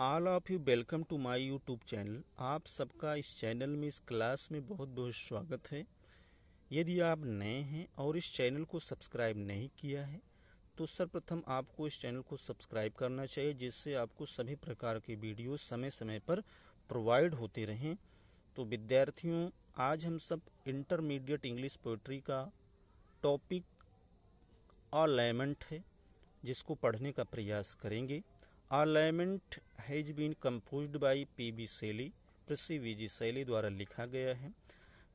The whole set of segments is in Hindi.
all of you welcome to my YouTube channel आप सबका इस चैनल में इस क्लास में बहुत बहुत स्वागत है यदि आप नए हैं और इस चैनल को सब्सक्राइब नहीं किया है तो सर्वप्रथम आपको इस चैनल को सब्सक्राइब करना चाहिए जिससे आपको सभी प्रकार के वीडियो समय समय पर प्रोवाइड होते रहें तो विद्यार्थियों आज हम सब इंटरमीडिएट इंग्लिश पोइट्री का टॉपिक अलाइमेंट है जिसको पढ़ने का प्रयास करेंगे are has been composed by P B Shelley Percy Bysshe Shelley द्वारा लिखा गया है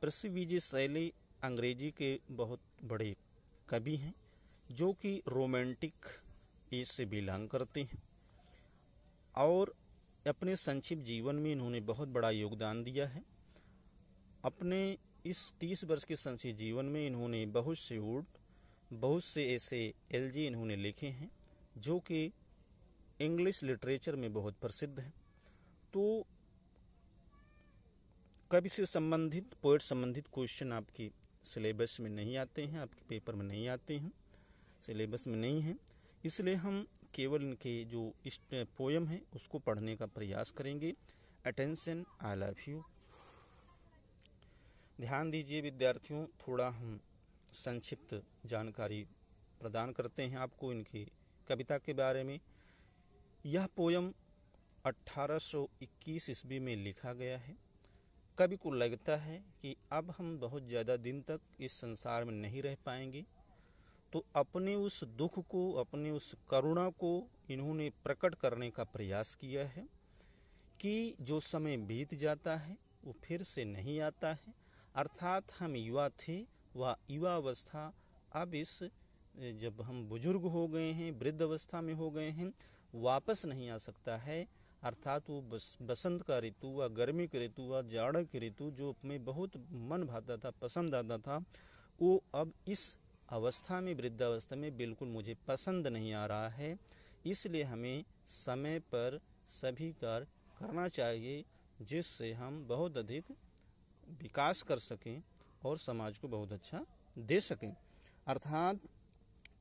प्रसी वीजी सैली अंग्रेजी के बहुत बड़े कवि हैं जो कि रोमांटिक एज से बिलोंग करते हैं और अपने संक्षिप्त जीवन में इन्होंने बहुत बड़ा योगदान दिया है अपने इस तीस वर्ष के संक्षिप्त जीवन में इन्होंने बहुत से उर्ट बहुत से ऐसे एलजी इन्होंने लिखे हैं जो कि इंग्लिश लिटरेचर में बहुत प्रसिद्ध है तो कवि से संबंधित पोइट संबंधित क्वेश्चन आपके सिलेबस में नहीं आते हैं आपके पेपर में नहीं आते हैं सिलेबस में नहीं है इसलिए हम केवल इनके जो इस पोयम है उसको पढ़ने का प्रयास करेंगे अटेंशन आई लव यू ध्यान दीजिए विद्यार्थियों थोड़ा हम संक्षिप्त जानकारी प्रदान करते हैं आपको इनकी कविता के बारे में यह पोयम 1821 ईस्वी में लिखा गया है कवि को लगता है कि अब हम बहुत ज़्यादा दिन तक इस संसार में नहीं रह पाएंगे तो अपने उस दुख को अपने उस करुणा को इन्होंने प्रकट करने का प्रयास किया है कि जो समय बीत जाता है वो फिर से नहीं आता है अर्थात हम युवा थे वह युवा अवस्था अब इस जब हम बुजुर्ग हो गए हैं वृद्ध अवस्था में हो गए हैं वापस नहीं आ सकता है अर्थात वो बस, बसंत का ऋतु व गर्मी की ऋतु व जाड़ा की ऋतु जो में बहुत मन भाता था पसंद आता था वो अब इस अवस्था में वृद्धावस्था में बिल्कुल मुझे पसंद नहीं आ रहा है इसलिए हमें समय पर सभी कार्य करना चाहिए जिससे हम बहुत अधिक विकास कर सकें और समाज को बहुत अच्छा दे सकें अर्थात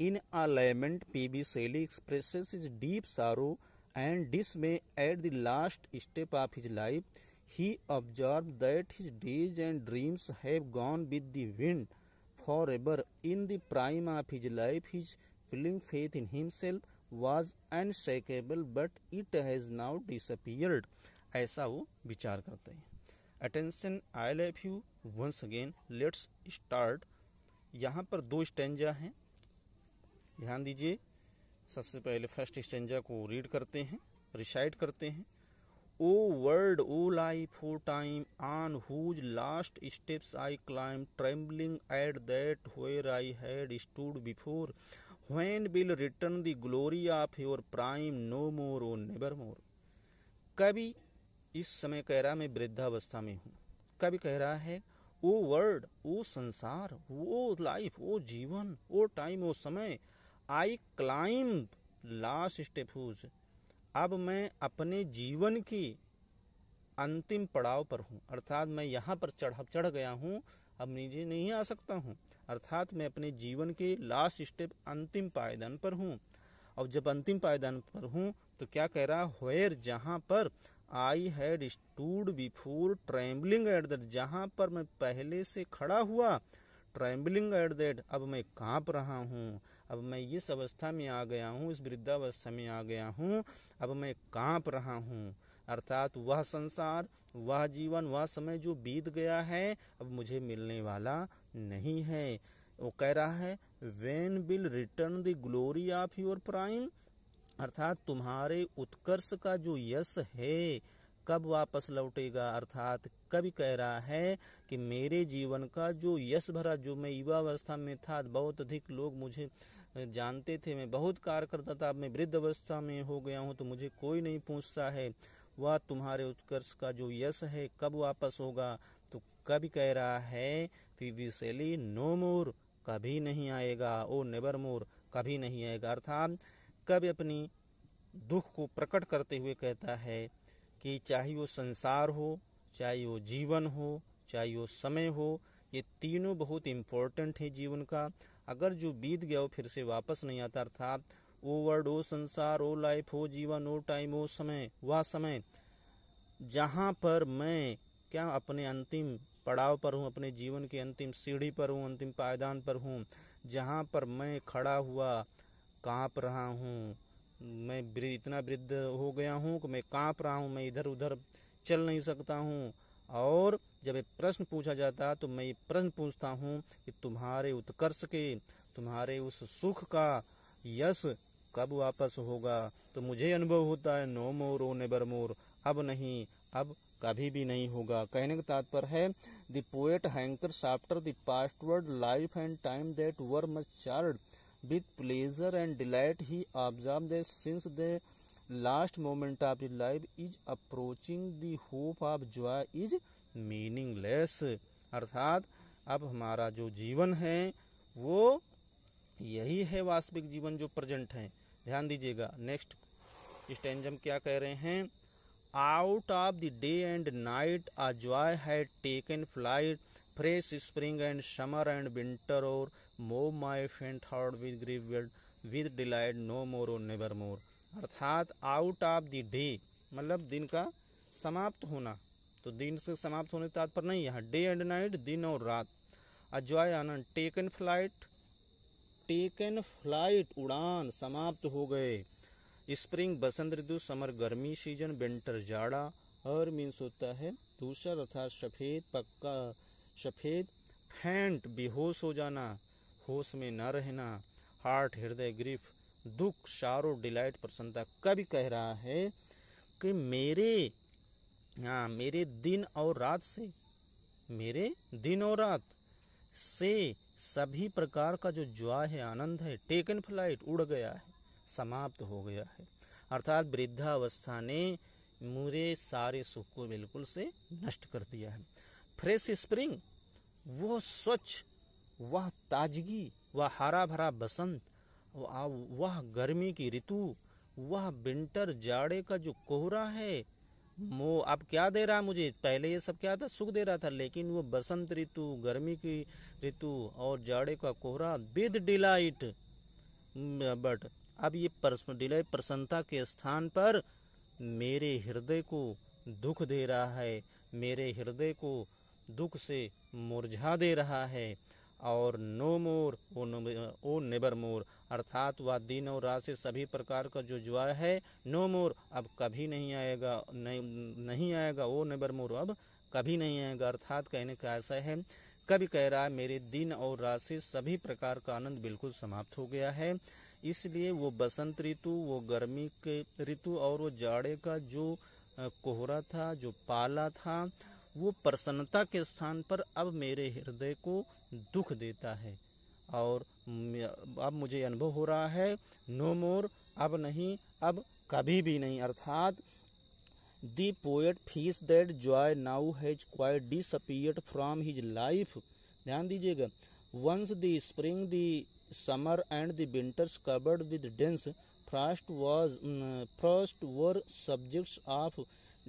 in alignment P B Shelley express is deep sorrow and dismay at the last step of his life he observe that his days and dreams have gone with the wind forever in the prime of his life his feeling faith in himself was unshakable but it has now disappeared ऐसा वो विचार करते हैं attention I left you once again let's start यहाँ पर दो स्टेंजा हैं ध्यान दीजिए सबसे पहले फर्स्ट स्टेंजा को रीड करते हैं रिसाइड करते हैं O world O life O time on whose last steps I climb trembling at that where I had stood before when will return the glory of your prime no more O never more कभी इस समय कह रहा मैं वृद्धावस्था में हूँ कभी कह रहा है ओ वर्ल्ड ओ संसार ओ लाइफ ओ जीवन ओ टाइम ओ समय आई क्लाइंब लास्ट स्टेफूज अब मैं अपने जीवन की अंतिम पड़ाव पर हूँ अर्थात मैं यहाँ पर चढ़ चढ़ गया हूँ अब नीचे नहीं आ सकता हूँ अर्थात मैं अपने जीवन के लास्ट स्टेप अंतिम पायदान पर हूँ और जब अंतिम पायदान पर हूँ तो क्या कह रहा होयर जहाँ पर I had stood before trembling at that जहाँ पर मैं पहले से खड़ा हुआ ट्रैम्बलिंग एट दैट अब मैं कांप रहा हूँ अब मैं इस अवस्था में आ गया हूँ इस वृद्धावस्था में आ गया हूँ अब मैं कांप रहा हूँ अर्थात वह संसार वह जीवन वह समय जो बीत गया है अब मुझे मिलने वाला नहीं है वो कह रहा है when will return the glory of your prime अर्थात तुम्हारे उत्कर्ष का जो यश है कब वापस लौटेगा अर्थात कवि कह रहा है कि मेरे जीवन का जो यश भरा जो मैं युवा अवस्था में था बहुत अधिक लोग मुझे जानते थे मैं बहुत कार्य करता था अब मैं वृद्ध अवस्था में हो गया हूँ तो मुझे कोई नहीं पूछता है वह तुम्हारे उत्कर्ष का जो यश है कब वापस होगा तो कवि कह रहा है पीवी शैली नो मोर कभी नहीं आएगा ओ नेबर मोर कभी नहीं आएगा अर्थात कवि अपनी दुख को प्रकट करते हुए कहता है कि चाहे वो संसार हो चाहे वो जीवन हो चाहे वो समय हो ये तीनों बहुत इम्पोर्टेंट है जीवन का अगर जो बीत गया वो फिर से वापस नहीं आता अर्थात ओ वर्ड ओ संसार ओ लाइफ ओ जीवन ओ टाइम ओ समय वह समय जहाँ पर मैं क्या अपने अंतिम पड़ाव पर हूँ अपने जीवन के अंतिम सीढ़ी पर हूँ अंतिम पायदान पर हूँ जहाँ पर मैं खड़ा हुआ कांप रहा हूँ मैं इतना वृद्ध हो गया हूँ कि मैं कांप रहा हूँ मैं इधर उधर चल नहीं सकता हूँ और जब ये प्रश्न पूछा जाता तो मैं प्रश्न पूछता हूँ कि तुम्हारे उत्कर्ष के तुम्हारे उस सुख का यश कब वापस होगा तो मुझे अनुभव होता है नो मोर ओ नेबर मोर अब नहीं अब कभी भी नहीं होगा कहने का तात्पर्य है the poet hanker after the past life and time that were much charged with pleasure and delight he observe the since the last moment of your life is approaching the hope of joy is meaningless अर्थात अब हमारा जो जीवन है वो यही है वास्तविक जीवन जो प्रेजेंट है ध्यान दीजिएगा नेक्स्ट स्टेंजम क्या कह रहे हैं out of the day and night a joy has taken flight fresh spring and summer and winter hoar move my faint heart with grief ग्रीवेल्ड with delight no more or never मोर अर्थात आउट ऑफ द डे मतलब दिन का समाप्त होना तो दिन से समाप्त होने के तात्पर्य नहीं यहाँ डे एंड नाइट दिन और रात अजॉय आनंद taken flight taken flight उड़ान समाप्त हो गए स्प्रिंग बसंत ऋतु समर गर्मी सीजन विंटर जाड़ा और मीन्स होता है दूसरा अर्थात सफेद पक्का सफेद फैंट बेहोश हो जाना होश में न रहना हार्ट हृदय ग्रीफ दुख शारो डिलाइट प्रसन्नता कवि कह रहा है कि मेरे हाँ मेरे दिन और रात से मेरे दिन और रात से सभी प्रकार का जो ज्वा है आनंद है टेकन फ्लाइट उड़ गया है समाप्त हो गया है अर्थात वृद्धावस्था ने मेरे सारे सुख को बिल्कुल से नष्ट कर दिया है फ्रेश स्प्रिंग वह स्वच्छ वह ताजगी व हरा भरा बसंत वह गर्मी की ऋतु वह विंटर जाड़े का जो कोहरा है वो अब क्या दे रहा मुझे पहले ये सब क्या था सुख दे रहा था लेकिन वो बसंत ऋतु गर्मी की ऋतु और जाड़े का कोहरा विद डिलाइट बट अब ये डिलाइट प्रसन्नता के स्थान पर मेरे हृदय को दुख दे रहा है मेरे हृदय को दुख से मुरझा दे रहा है और नो मोर ओ ओ नेबर मोर अर्थात वह दिन और रात से सभी प्रकार का जो ज्वार है नो मोर अब कभी नहीं आएगा नहीं नहीं आएगा ओ नेबर मोर अब कभी नहीं आएगा अर्थात कहने का ऐसा है कभी कह रहा है मेरे दिन और रात से सभी प्रकार का आनंद बिल्कुल समाप्त हो गया है इसलिए वो बसंत ऋतु वो गर्मी के ऋतु और वो जाड़े का जो कोहरा था जो पाला था वो प्रसन्नता के स्थान पर अब मेरे हृदय को दुख देता है और अब मुझे अनुभव हो रहा है नो मोर अब नहीं अब कभी भी नहीं अर्थात the poet feels that joy now has quite disappeared from his life ध्यान दीजिएगा once the spring the summer and the winters covered with dense frost was first were subjects of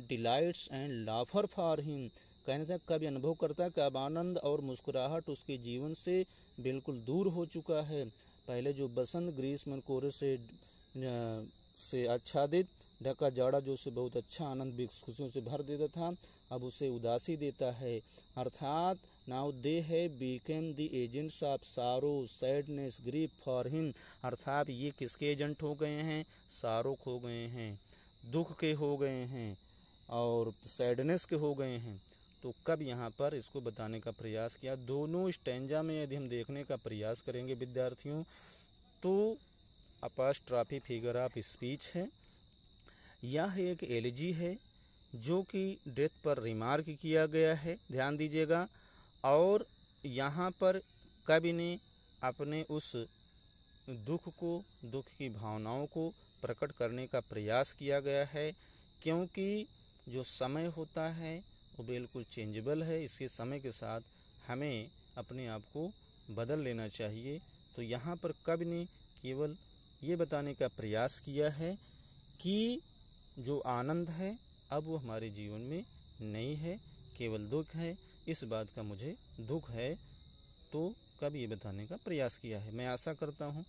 delights and laughter for him कहने से कब अनुभव करता है कब आनंद और मुस्कुराहट उसके जीवन से बिल्कुल दूर हो चुका है पहले जो बसंत ग्रीष्म कोरे से से आच्छादित ढका जाड़ा जो उसे बहुत अच्छा आनंद खुशियों से भर देता था अब उसे उदासी देता है अर्थात नाउ दे है become the agents of sorrow sadness grief for him अर्थात ये किसके एजेंट हो गए हैं सारो हो गए हैं दुख के हो गए हैं और सैडनेस के हो गए हैं तो कब यहाँ पर इसको बताने का प्रयास किया दोनों स्टेंजा में यदि हम देखने का प्रयास करेंगे विद्यार्थियों तो अपास्ट्राफी फिगर ऑफ स्पीच है यह एक एलजी है जो कि डेथ पर रिमार्क किया गया है ध्यान दीजिएगा और यहाँ पर कवि ने अपने उस दुख को दुख की भावनाओं को प्रकट करने का प्रयास किया गया है क्योंकि जो समय होता है वो बिल्कुल चेंजेबल है इसके समय के साथ हमें अपने आप को बदल लेना चाहिए तो यहाँ पर कवि ने केवल ये बताने का प्रयास किया है कि जो आनंद है अब वो हमारे जीवन में नहीं है केवल दुख है इस बात का मुझे दुख है तो कब ये बताने का प्रयास किया है मैं आशा करता हूँ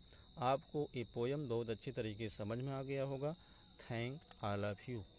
आपको ये पोयम बहुत अच्छे तरीके से समझ में आ गया होगा थैंक आई लव यू